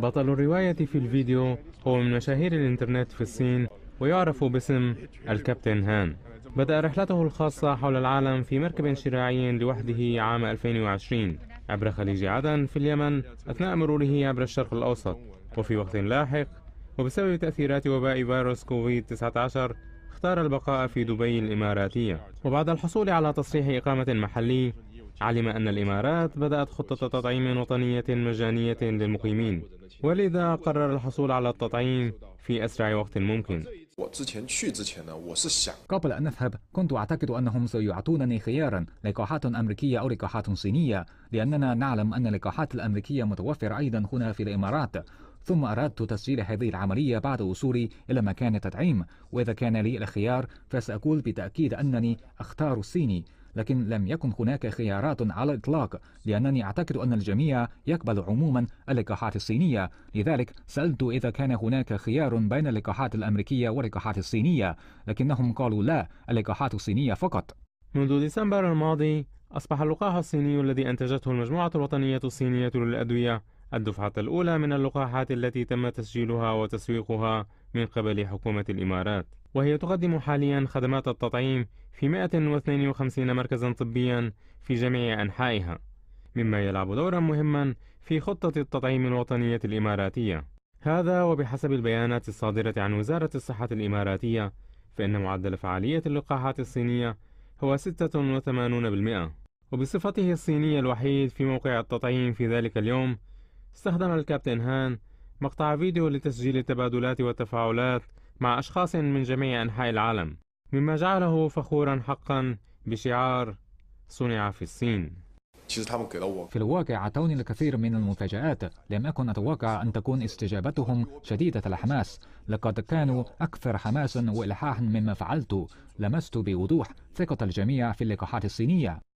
بطل الرواية في الفيديو هو من مشاهير الإنترنت في الصين ويعرف باسم الكابتن هان بدأ رحلته الخاصة حول العالم في مركب شراعي لوحده عام 2020 عبر خليج عدن في اليمن أثناء مروره عبر الشرق الأوسط وفي وقت لاحق وبسبب تأثيرات وباء فيروس كوفيد-19 اختار البقاء في دبي الإماراتية وبعد الحصول على تصريح إقامة محلي علم أن الإمارات بدأت خطة تطعيم وطنية مجانية للمقيمين ولذا قرر الحصول على التطعيم في أسرع وقت ممكن قبل أن نذهب كنت أعتقد أنهم سيعطونني خيارا لقاحات أمريكية أو لقاحات صينية لأننا نعلم أن اللقاحات الأمريكية متوفرة أيضا هنا في الإمارات ثم أردت تسجيل هذه العملية بعد وصولي إلى مكان التطعيم وإذا كان لي الخيار فسأقول بتأكيد أنني أختار الصيني لكن لم يكن هناك خيارات على الإطلاق لأنني أعتقد أن الجميع يقبل عموما اللقاحات الصينية لذلك سألت إذا كان هناك خيار بين اللقاحات الأمريكية واللقاحات الصينية لكنهم قالوا لا اللقاحات الصينية فقط منذ ديسمبر الماضي أصبح اللقاح الصيني الذي أنتجته المجموعة الوطنية الصينية للأدوية الدفعة الأولى من اللقاحات التي تم تسجيلها وتسويقها من قبل حكومة الإمارات وهي تقدم حاليا خدمات التطعيم في 152 مركزا طبيا في جميع أنحائها مما يلعب دورا مهما في خطة التطعيم الوطنية الإماراتية هذا وبحسب البيانات الصادرة عن وزارة الصحة الإماراتية فإن معدل فعالية اللقاحات الصينية هو 86% وبصفته الصيني الوحيد في موقع التطعيم في ذلك اليوم استخدم الكابتن هان مقطع فيديو لتسجيل التبادلات والتفاعلات مع أشخاص من جميع أنحاء العالم مما جعله فخورا حقا بشعار صنع في الصين في الواقع أعطوني الكثير من المفاجآت لم أكن أتوقع أن تكون استجابتهم شديدة الحماس لقد كانوا أكثر حماسا وإلحاحا مما فعلت لمست بوضوح ثقة الجميع في اللقاحات الصينية